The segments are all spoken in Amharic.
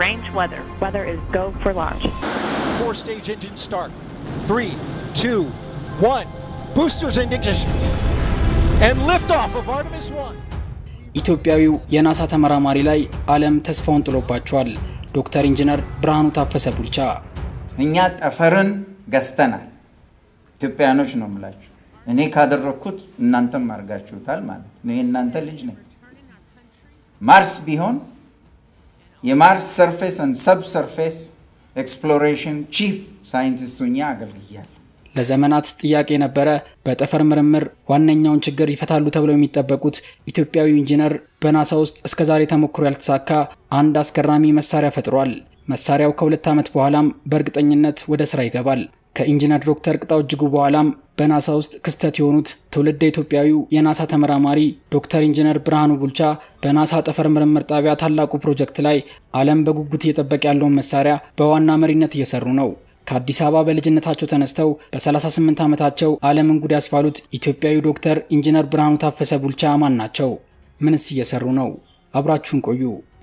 Range weather. Weather is go for launch. Four stage engine start. Three, two, one. Boosters in ignition. And liftoff of Artemis 1. ኢትዮጵያዊው የናሳ ተመራማሪ ላይ ዓለም ተስፋውን ጥሎባቸዋል። ዶክተር ኢንጂነር ብርሃኑ ታፈሰ ቡልቻ እኛ ጠፈርን ገዝተናል። ኢትዮጵያኖች ነው የምላችሁ። እኔ ካደረግኩት እናንተም አድርጋችሁታል ማለት ነው። የእናንተ ልጅ ነኝ። ማርስ ቢሆን የማርስ ሰብ ሰብሰርፌስ ኤክስፕሎሬሽን ቺፍ ሳይንቲስቱ ኛ አገልግያል። ለዘመናት ጥያቄ ነበረ። በጠፈር ምርምር ዋነኛውን ችግር ይፈታሉ ተብለው የሚጠበቁት ኢትዮጵያዊ ኢንጂነር በናሳ ውስጥ እስከዛሬ ተሞክሮ ያልተሳካ አንድ አስገራሚ መሳሪያ ፈጥሯል። መሳሪያው ከሁለት ዓመት በኋላም በእርግጠኝነት ወደ ስራ ይገባል። ከኢንጂነር ዶክተር ቅጣው እጅጉ በኋላም በናሳ ውስጥ ክስተት የሆኑት ትውልደ ኢትዮጵያዊው የናሳ ተመራማሪ ዶክተር ኢንጂነር ብርሃኑ ቡልቻ በናሳ ጠፈር ምርምር ጣቢያ ታላቁ ፕሮጀክት ላይ ዓለም በጉጉት እየጠበቀ ያለውን መሳሪያ በዋና መሪነት እየሰሩ ነው። ከአዲስ አበባ በልጅነታቸው ተነስተው በ38 ዓመታቸው ዓለምን ጉድ ያስባሉት ኢትዮጵያዊ ዶክተር ኢንጂነር ብርሃኑ ታፈሰ ቡልቻ ማን ናቸው? ምንስ እየሰሩ ነው? አብራችሁን ቆዩ።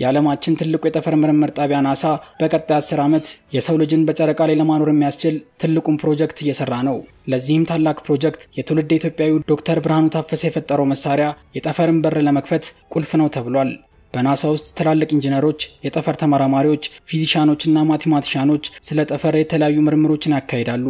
የዓለማችን ትልቁ የጠፈር ምርምር ጣቢያ ናሳ በቀጣይ 10 ዓመት የሰው ልጅን በጨረቃ ላይ ለማኖር የሚያስችል ትልቁን ፕሮጀክት እየሰራ ነው። ለዚህም ታላቅ ፕሮጀክት የትውልድ ኢትዮጵያዊ ዶክተር ብርሃኑ ታፈሰ የፈጠረው መሳሪያ የጠፈርን በር ለመክፈት ቁልፍ ነው ተብሏል። በናሳ ውስጥ ትላልቅ ኢንጂነሮች፣ የጠፈር ተመራማሪዎች፣ ፊዚሻኖችና ማቴማቲሻኖች ስለ ጠፈር የተለያዩ ምርምሮችን ያካሂዳሉ።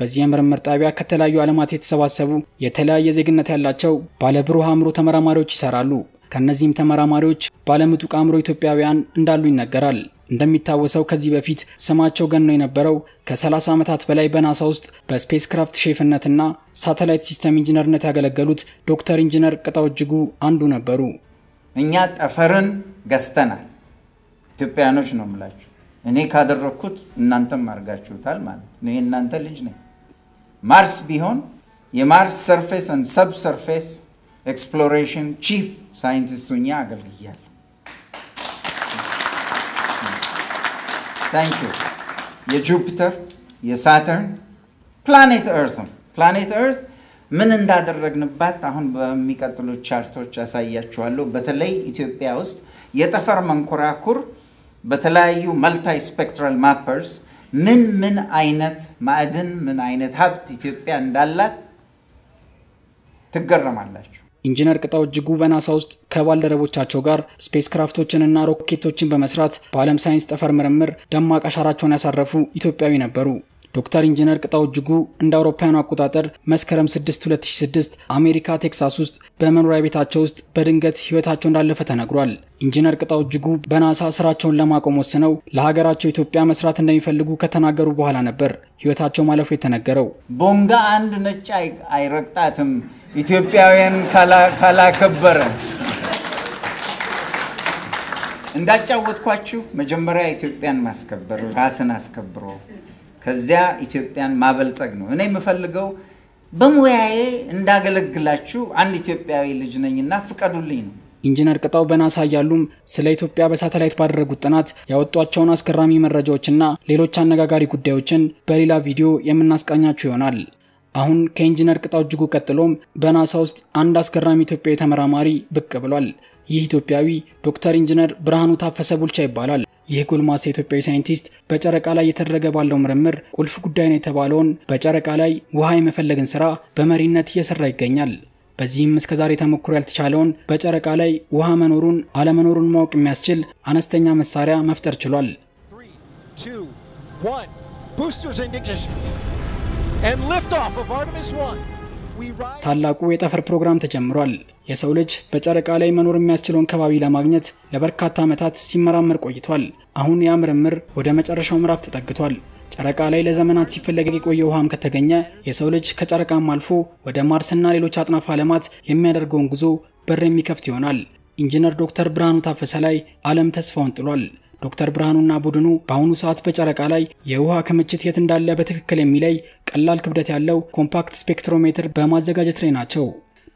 በዚህ የምርምር ጣቢያ ከተለያዩ ዓለማት የተሰባሰቡ የተለያየ ዜግነት ያላቸው ባለብሩህ አእምሮ ተመራማሪዎች ይሰራሉ። ከእነዚህም ተመራማሪዎች ባለምጡቅ አእምሮ ኢትዮጵያውያን እንዳሉ ይነገራል። እንደሚታወሰው ከዚህ በፊት ስማቸው ገኖ የነበረው ከ30 ዓመታት በላይ በናሳ ውስጥ በስፔስ ክራፍት ሼፍነትና ሳተላይት ሲስተም ኢንጂነርነት ያገለገሉት ዶክተር ኢንጂነር ቅጣው እጅጉ አንዱ ነበሩ። እኛ ጠፈርን ገዝተናል። ኢትዮጵያውያኖች ነው የምላችሁ። እኔ ካደረግኩት እናንተም አድርጋችሁታል ማለት ነው። ይሄ እናንተ ልጅ ነኝ። ማርስ ቢሆን የማርስ ሰርፌስ ሰብሰርፌስ ኤክስፕሎሬሽን ቺፍ ሳይንቲስት ሁኜ አገልግያለሁ። ታንክ ዩ። የጁፒተር የሳተርን ፕላኔት እርትም ፕላኔት እርት ምን እንዳደረግንባት አሁን በሚቀጥሉ ቻርቶች ያሳያችኋለሁ። በተለይ ኢትዮጵያ ውስጥ የጠፈር መንኮራኩር በተለያዩ መልታይ ስፔክትራል ማፐርስ ምን ምን አይነት ማዕድን ምን አይነት ሀብት ኢትዮጵያ እንዳላት ትገረማላችሁ። ኢንጂነር ቅጣው እጅጉ በናሳ ውስጥ ከባልደረቦቻቸው ጋር ስፔስ ክራፍቶችንና ሮኬቶችን በመስራት በዓለም ሳይንስ ጠፈር ምርምር ደማቅ አሻራቸውን ያሳረፉ ኢትዮጵያዊ ነበሩ። ዶክተር ኢንጂነር ቅጣው እጅጉ እንደ አውሮፓውያኑ አቆጣጠር መስከረም 6 2006 አሜሪካ ቴክሳስ ውስጥ በመኖሪያ ቤታቸው ውስጥ በድንገት ህይወታቸው እንዳለፈ ተነግሯል። ኢንጂነር ቅጣው እጅጉ በናሳ ስራቸውን ለማቆም ወስነው ለሀገራቸው ኢትዮጵያ መስራት እንደሚፈልጉ ከተናገሩ በኋላ ነበር ህይወታቸው ማለፉ የተነገረው። ቦንጋ አንድ ነጭ አይረግጣትም ኢትዮጵያውያን ካላከበረ። እንዳጫወትኳችሁ መጀመሪያ ኢትዮጵያን ማስከበር ራስን አስከብሮ ከዚያ ኢትዮጵያን ማበልጸግ ነው። እኔ የምፈልገው በሙያዬ እንዳገለግላችሁ አንድ ኢትዮጵያዊ ልጅ ነኝና ፍቀዱልኝ ነው። ኢንጂነር ቅጣው በናሳ እያሉም ስለ ኢትዮጵያ በሳተላይት ባደረጉት ጥናት ያወጧቸውን አስገራሚ መረጃዎችና ሌሎች አነጋጋሪ ጉዳዮችን በሌላ ቪዲዮ የምናስቃኛችሁ ይሆናል። አሁን ከኢንጂነር ቅጣው እጅጉ ቀጥሎም በናሳ ውስጥ አንድ አስገራሚ ኢትዮጵያዊ ተመራማሪ ብቅ ብሏል። ይህ ኢትዮጵያዊ ዶክተር ኢንጂነር ብርሃኑ ታፈሰ ቡልቻ ይባላል። ይህ ጎልማሳ ኢትዮጵያዊ ሳይንቲስት በጨረቃ ላይ እየተደረገ ባለው ምርምር ቁልፍ ጉዳይ ነው የተባለውን በጨረቃ ላይ ውሃ የመፈለግን ስራ በመሪነት እየሰራ ይገኛል። በዚህም እስከዛሬ ተሞክሮ ያልተቻለውን በጨረቃ ላይ ውሃ መኖሩን አለመኖሩን ማወቅ የሚያስችል አነስተኛ መሳሪያ መፍጠር ችሏል። 1. ታላቁ የጠፈር ፕሮግራም ተጀምሯል። የሰው ልጅ በጨረቃ ላይ መኖር የሚያስችለውን ከባቢ ለማግኘት ለበርካታ ዓመታት ሲመራመር ቆይቷል። አሁን ያ ምርምር ወደ መጨረሻው ምዕራፍ ተጠግቷል። ጨረቃ ላይ ለዘመናት ሲፈለግ የቆየ ውሃም ከተገኘ የሰው ልጅ ከጨረቃም አልፎ ወደ ማርስና ሌሎች አጥናፍ ዓለማት የሚያደርገውን ጉዞ በር የሚከፍት ይሆናል። ኢንጂነር ዶክተር ብርሃኑ ታፈሰ ላይ ዓለም ተስፋውን ጥሏል። ዶክተር ብርሃኑና ቡድኑ በአሁኑ ሰዓት በጨረቃ ላይ የውሃ ክምችት የት እንዳለ በትክክል የሚለይ ቀላል ክብደት ያለው ኮምፓክት ስፔክትሮሜትር በማዘጋጀት ላይ ናቸው።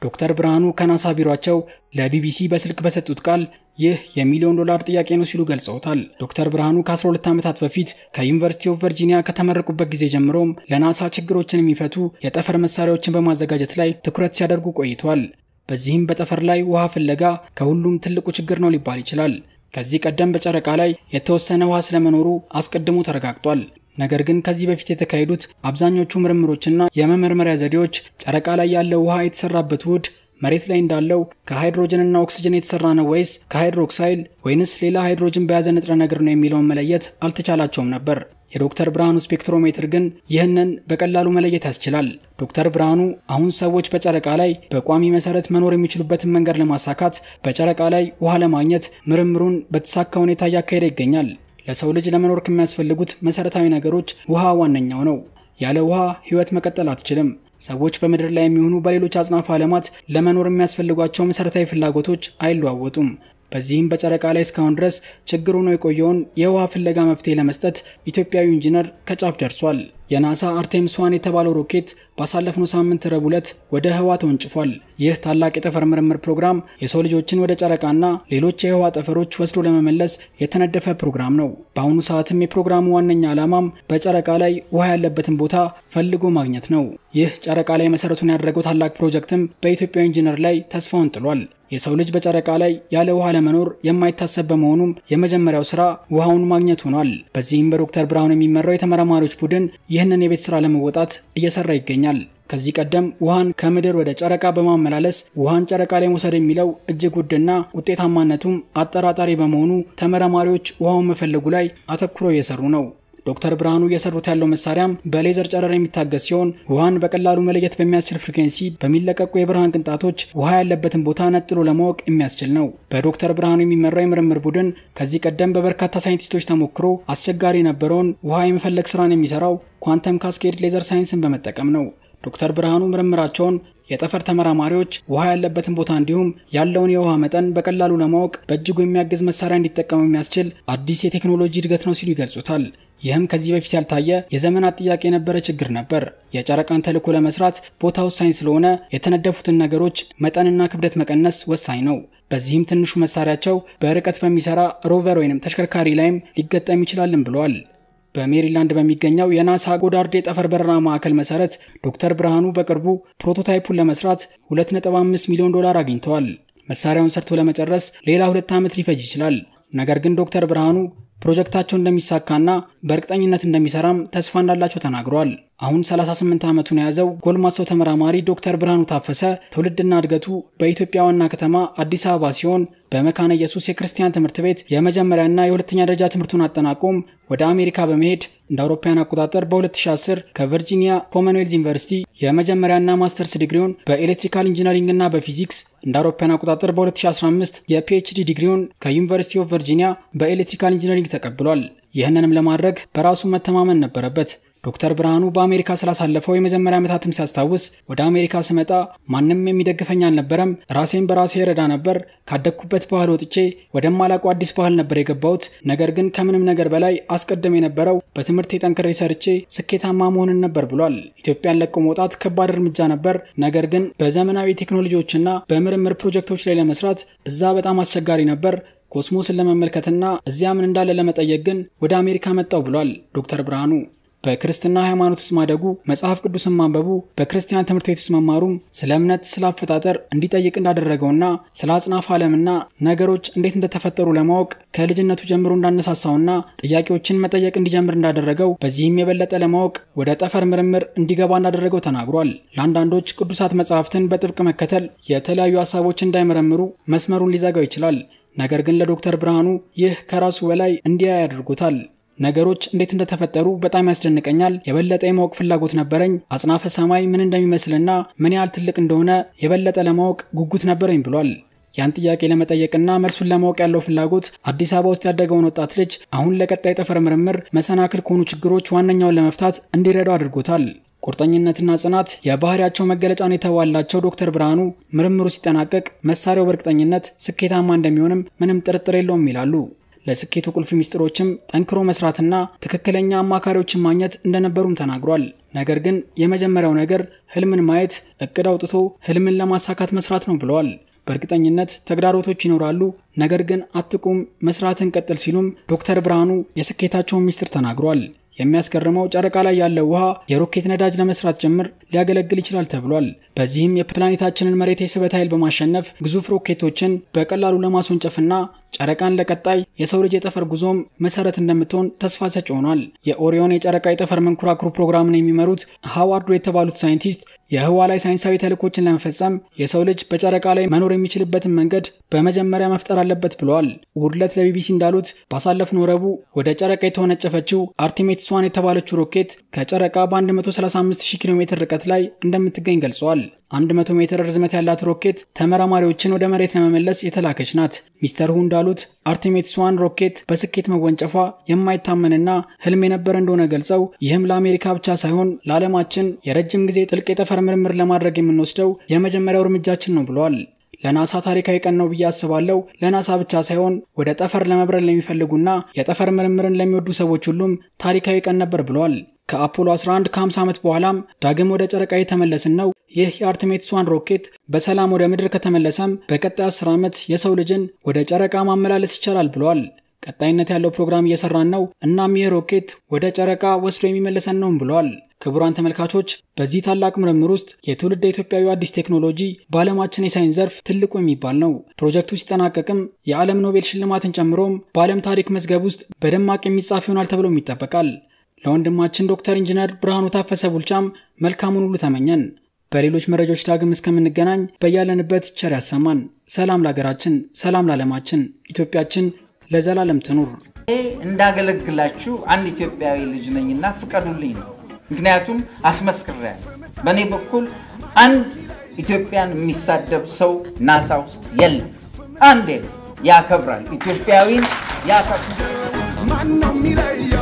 ዶክተር ብርሃኑ ከናሳ ቢሯቸው ለቢቢሲ በስልክ በሰጡት ቃል ይህ የሚሊዮን ዶላር ጥያቄ ነው ሲሉ ገልጸውታል። ዶክተር ብርሃኑ ከ12 ዓመታት በፊት ከዩኒቨርሲቲ ኦፍ ቨርጂኒያ ከተመረቁበት ጊዜ ጀምሮም ለናሳ ችግሮችን የሚፈቱ የጠፈር መሳሪያዎችን በማዘጋጀት ላይ ትኩረት ሲያደርጉ ቆይቷል። በዚህም በጠፈር ላይ ውሃ ፍለጋ ከሁሉም ትልቁ ችግር ነው ሊባል ይችላል። ከዚህ ቀደም በጨረቃ ላይ የተወሰነ ውሃ ስለመኖሩ አስቀድሞ ተረጋግጧል። ነገር ግን ከዚህ በፊት የተካሄዱት አብዛኞቹ ምርምሮችና የመመርመሪያ ዘዴዎች ጨረቃ ላይ ያለ ውሃ የተሰራበት ውህድ መሬት ላይ እንዳለው ከሃይድሮጅንና ኦክስጅን የተሰራ ነው ወይስ ከሃይድሮክሳይል ወይንስ ሌላ ሃይድሮጅን በያዘ ንጥረ ነገር ነው የሚለውን መለየት አልተቻላቸውም ነበር። የዶክተር ብርሃኑ ስፔክትሮሜትር ግን ይህንን በቀላሉ መለየት ያስችላል። ዶክተር ብርሃኑ አሁን ሰዎች በጨረቃ ላይ በቋሚ መሰረት መኖር የሚችሉበትን መንገድ ለማሳካት በጨረቃ ላይ ውሃ ለማግኘት ምርምሩን በተሳካ ሁኔታ እያካሄደ ይገኛል። ለሰው ልጅ ለመኖር ከሚያስፈልጉት መሰረታዊ ነገሮች ውሃ ዋነኛው ነው። ያለ ውሃ ህይወት መቀጠል አትችልም። ሰዎች በምድር ላይ የሚሆኑ በሌሎች አጽናፈ ዓለማት ለመኖር የሚያስፈልጓቸው መሠረታዊ ፍላጎቶች አይለዋወጡም። በዚህም በጨረቃ ላይ እስካሁን ድረስ ችግር ሆኖ የቆየውን የውሃ ፍለጋ መፍትሄ ለመስጠት ኢትዮጵያዊ ኢንጂነር ከጫፍ ደርሷል። የናሳ አርቴምስ ዋን የተባለው ሮኬት ባሳለፍነው ሳምንት ረቡዕ ዕለት ወደ ህዋ ተወንጭፏል። ይህ ታላቅ የጠፈር ምርምር ፕሮግራም የሰው ልጆችን ወደ ጨረቃና ሌሎች የህዋ ጠፈሮች ወስዶ ለመመለስ የተነደፈ ፕሮግራም ነው። በአሁኑ ሰዓትም የፕሮግራሙ ዋነኛ ዓላማም በጨረቃ ላይ ውሃ ያለበትን ቦታ ፈልጎ ማግኘት ነው። ይህ ጨረቃ ላይ መሰረቱን ያደረገው ታላቅ ፕሮጀክትም በኢትዮጵያ ኢንጂነር ላይ ተስፋውን ጥሏል። የሰው ልጅ በጨረቃ ላይ ያለ ውሃ ለመኖር የማይታሰብ በመሆኑም የመጀመሪያው ስራ ውሃውን ማግኘት ሆኗል። በዚህም በዶክተር ብራውን የሚመራው የተመራማሪዎች ቡድን ይህንን የቤት ስራ ለመወጣት እየሰራ ይገኛል። ከዚህ ቀደም ውሃን ከምድር ወደ ጨረቃ በማመላለስ ውሃን ጨረቃ ላይ መውሰድ የሚለው እጅግ ውድና ውጤታማነቱም አጠራጣሪ በመሆኑ ተመራማሪዎች ውሃውን መፈለጉ ላይ አተኩረው እየሰሩ ነው። ዶክተር ብርሃኑ እየሰሩት ያለው መሳሪያም በሌዘር ጨረር የሚታገዝ ሲሆን ውሃን በቀላሉ መለየት በሚያስችል ፍሪኬንሲ በሚለቀቁ የብርሃን ቅንጣቶች ውሃ ያለበትን ቦታ ነጥሎ ለማወቅ የሚያስችል ነው። በዶክተር ብርሃኑ የሚመራው የምርምር ቡድን ከዚህ ቀደም በበርካታ ሳይንቲስቶች ተሞክሮ አስቸጋሪ የነበረውን ውሃ የመፈለግ ስራን የሚሰራው ኳንተም ካስኬድ ሌዘር ሳይንስን በመጠቀም ነው። ዶክተር ብርሃኑ ምርምራቸውን የጠፈር ተመራማሪዎች ውሃ ያለበትን ቦታ እንዲሁም ያለውን የውሃ መጠን በቀላሉ ለማወቅ በእጅጉ የሚያግዝ መሳሪያ እንዲጠቀሙ የሚያስችል አዲስ የቴክኖሎጂ እድገት ነው ሲሉ ይገልጹታል። ይህም ከዚህ በፊት ያልታየ የዘመናት ጥያቄ የነበረ ችግር ነበር። የጨረቃን ተልዕኮ ለመስራት ቦታ ወሳኝ ስለሆነ የተነደፉትን ነገሮች መጠንና ክብደት መቀነስ ወሳኝ ነው። በዚህም ትንሹ መሳሪያቸው በርቀት በሚሰራ ሮቨር ወይንም ተሽከርካሪ ላይም ሊገጠም ይችላልም ብለዋል። በሜሪላንድ በሚገኘው የናሳ ጎዳርድ የጠፈር በረራ ማዕከል መሰረት ዶክተር ብርሃኑ በቅርቡ ፕሮቶታይፑን ለመስራት 2.5 ሚሊዮን ዶላር አግኝተዋል። መሳሪያውን ሰርቶ ለመጨረስ ሌላ ሁለት ዓመት ሊፈጅ ይችላል። ነገር ግን ዶክተር ብርሃኑ ፕሮጀክታቸው እንደሚሳካና በእርግጠኝነት እንደሚሰራም ተስፋ እንዳላቸው ተናግረዋል። አሁን 38 ዓመቱን የያዘው ጎልማሳው ተመራማሪ ዶክተር ብርሃኑ ታፈሰ ትውልድና እድገቱ በኢትዮጵያ ዋና ከተማ አዲስ አበባ ሲሆን በመካነ ኢየሱስ የክርስቲያን ትምህርት ቤት የመጀመሪያና የሁለተኛ ደረጃ ትምህርቱን አጠናቆም ወደ አሜሪካ በመሄድ እንደ አውሮፓውያን አቆጣጠር በ2010 ከቨርጂኒያ ኮመንዌልዝ ዩኒቨርሲቲ የመጀመሪያና ማስተርስ ዲግሪውን በኤሌክትሪካል ኢንጂነሪንግና በፊዚክስ እንደ አውሮፓውያን አቆጣጠር በ2015 የፒኤችዲ ዲግሪውን ከዩኒቨርሲቲ ኦፍ ቨርጂኒያ በኤሌክትሪካል ኢንጂነሪንግ ተቀብሏል። ይህንንም ለማድረግ በራሱ መተማመን ነበረበት። ዶክተር ብርሃኑ በአሜሪካ ስላሳለፈው የመጀመሪያ ዓመታትም ሲያስታውስ ወደ አሜሪካ ስመጣ ማንም የሚደግፈኝ አልነበረም። ራሴን በራሴ ረዳ ነበር። ካደግኩበት ባህል ወጥቼ ወደማላውቀው አዲስ ባህል ነበር የገባሁት። ነገር ግን ከምንም ነገር በላይ አስቀድም የነበረው በትምህርት የጠንክሬ ሰርቼ ስኬታማ መሆንን ነበር ብሏል። ኢትዮጵያን ለቆ መውጣት ከባድ እርምጃ ነበር። ነገር ግን በዘመናዊ ቴክኖሎጂዎችና በምርምር ፕሮጀክቶች ላይ ለመስራት እዛ በጣም አስቸጋሪ ነበር። ኮስሞስን ለመመልከትና እዚያ ምን እንዳለ ለመጠየቅ ግን ወደ አሜሪካ መጣው ብሏል ዶክተር ብርሃኑ በክርስትና ሃይማኖት ውስጥ ማደጉ፣ መጽሐፍ ቅዱስን ማንበቡ፣ በክርስቲያን ትምህርት ቤት ውስጥ መማሩም ስለ እምነት፣ ስለ አፈጣጠር እንዲጠይቅ እንዳደረገውና ስለ አጽናፍ ዓለምና ነገሮች እንዴት እንደተፈጠሩ ለማወቅ ከልጅነቱ ጀምሮ እንዳነሳሳውና ጥያቄዎችን መጠየቅ እንዲጀምር እንዳደረገው በዚህም የበለጠ ለማወቅ ወደ ጠፈር ምርምር እንዲገባ እንዳደረገው ተናግሯል። ለአንዳንዶች ቅዱሳት መጽሐፍትን በጥብቅ መከተል የተለያዩ ሀሳቦች እንዳይመረምሩ መስመሩን ሊዘጋው ይችላል። ነገር ግን ለዶክተር ብርሃኑ ይህ ከራሱ በላይ እንዲያ ያደርጉታል። ነገሮች እንዴት እንደተፈጠሩ በጣም ያስደንቀኛል። የበለጠ የማወቅ ፍላጎት ነበረኝ። አጽናፈ ሰማይ ምን እንደሚመስልና ምን ያህል ትልቅ እንደሆነ የበለጠ ለማወቅ ጉጉት ነበረኝ ብሏል። ያን ጥያቄ ለመጠየቅና መልሱን ለማወቅ ያለው ፍላጎት አዲስ አበባ ውስጥ ያደገውን ወጣት ልጅ አሁን ለቀጣይ ጠፈር ምርምር መሰናክል ከሆኑ ችግሮች ዋነኛውን ለመፍታት እንዲረዳው አድርጎታል። ቁርጠኝነትና ጽናት የባህሪያቸው መገለጫ ነው ዶክተር ብርሃኑ ምርምሩ ሲጠናቀቅ መሳሪያው በእርግጠኝነት ስኬታማ እንደሚሆንም ምንም ጥርጥር የለውም ይላሉ። ለስኬቱ ቁልፍ ሚስጥሮችም ጠንክሮ መስራትና ትክክለኛ አማካሪዎችን ማግኘት እንደነበሩም ተናግሯል። ነገር ግን የመጀመሪያው ነገር ህልምን ማየት፣ እቅድ አውጥቶ ህልምን ለማሳካት መስራት ነው ብለዋል። በእርግጠኝነት ተግዳሮቶች ይኖራሉ፣ ነገር ግን አትቁም፣ መስራትን ቀጥል ሲሉም ዶክተር ብርሃኑ የስኬታቸውን ሚስጥር ተናግሯል። የሚያስገርመው ጨረቃ ላይ ያለው ውሃ የሮኬት ነዳጅ ለመስራት ጭምር ሊያገለግል ይችላል ተብሏል። በዚህም የፕላኔታችንን መሬት የስበት ኃይል በማሸነፍ ግዙፍ ሮኬቶችን በቀላሉ ለማስወንጨፍና ጨረቃን ለቀጣይ የሰው ልጅ የጠፈር ጉዞም መሰረት እንደምትሆን ተስፋ ሰጭ ሆኗል። የኦሪዮን የጨረቃ የጠፈር መንኮራኩር ፕሮግራምን የሚመሩት ሃዋርዶ የተባሉት ሳይንቲስት የህዋ ላይ ሳይንሳዊ ተልእኮችን ለመፈጸም የሰው ልጅ በጨረቃ ላይ መኖር የሚችልበትን መንገድ በመጀመሪያ መፍጠር አለበት ብለዋል። ውድለት ለቢቢሲ እንዳሉት ባሳለፍነው ረቡዕ ወደ ጨረቃ የተወነጨፈችው አርቲሜት ስፔስ ዋን የተባለችው ሮኬት ከጨረቃ በ135 ኪሎ ሜትር ርቀት ላይ እንደምትገኝ ገልጸዋል። 100 ሜትር ርዝመት ያላት ሮኬት ተመራማሪዎችን ወደ መሬት ለመመለስ የተላከች ናት። ሚስተር ሁ እንዳሉት አርቴሜትስ ዋን ሮኬት በስኬት መወንጨፏ የማይታመንና ህልም የነበረ እንደሆነ ገልጸው ይህም ለአሜሪካ ብቻ ሳይሆን ለዓለማችን የረጅም ጊዜ ጥልቅ የጠፈር ምርምር ለማድረግ የምንወስደው የመጀመሪያው እርምጃችን ነው ብለዋል። ለናሳ ታሪካዊ ቀን ነው ብዬ አስባለሁ። ለናሳ ብቻ ሳይሆን ወደ ጠፈር ለመብረር ለሚፈልጉና የጠፈር ምርምርን ለሚወዱ ሰዎች ሁሉም ታሪካዊ ቀን ነበር ብለዋል። ከአፖሎ 11 ከ50 ዓመት በኋላም ዳግም ወደ ጨረቃ የተመለስን ነው። ይህ የአርትሜትስ ዋን ሮኬት በሰላም ወደ ምድር ከተመለሰም በቀጣይ 10 ዓመት የሰው ልጅን ወደ ጨረቃ ማመላለስ ይቻላል ብለዋል። ቀጣይነት ያለው ፕሮግራም እየሰራን ነው። እናም ይህ ሮኬት ወደ ጨረቃ ወስዶ የሚመለሰን ነውም ብለዋል። ክቡራን ተመልካቾች በዚህ ታላቅ ምርምር ውስጥ የትውልድ ኢትዮጵያዊ አዲስ ቴክኖሎጂ በዓለማችን የሳይንስ ዘርፍ ትልቁ የሚባል ነው። ፕሮጀክቱ ሲጠናቀቅም የዓለም ኖቤል ሽልማትን ጨምሮም በዓለም ታሪክ መዝገብ ውስጥ በደማቅ የሚጻፍ ይሆናል ተብሎም ይጠበቃል። ለወንድማችን ዶክተር ኢንጂነር ብርሃኑ ታፈሰ ቡልቻም መልካሙን ሁሉ ተመኘን። በሌሎች መረጃዎች ዳግም እስከምንገናኝ በያለንበት ቸር ያሰማን። ሰላም ለሀገራችን፣ ሰላም ለዓለማችን፣ ኢትዮጵያችን ለዘላለም ትኑር። እንዳገለግላችሁ አንድ ኢትዮጵያዊ ልጅ ነኝና ፍቀዱልኝ ነው። ምክንያቱም አስመስክሬያለሁ። በእኔ በኩል አንድ ኢትዮጵያን የሚሳደብ ሰው ናሳ ውስጥ የለም። አንድ ነው ያከብራል፣ ኢትዮጵያዊን ያከብራል። ማነው ነው። የሚለየው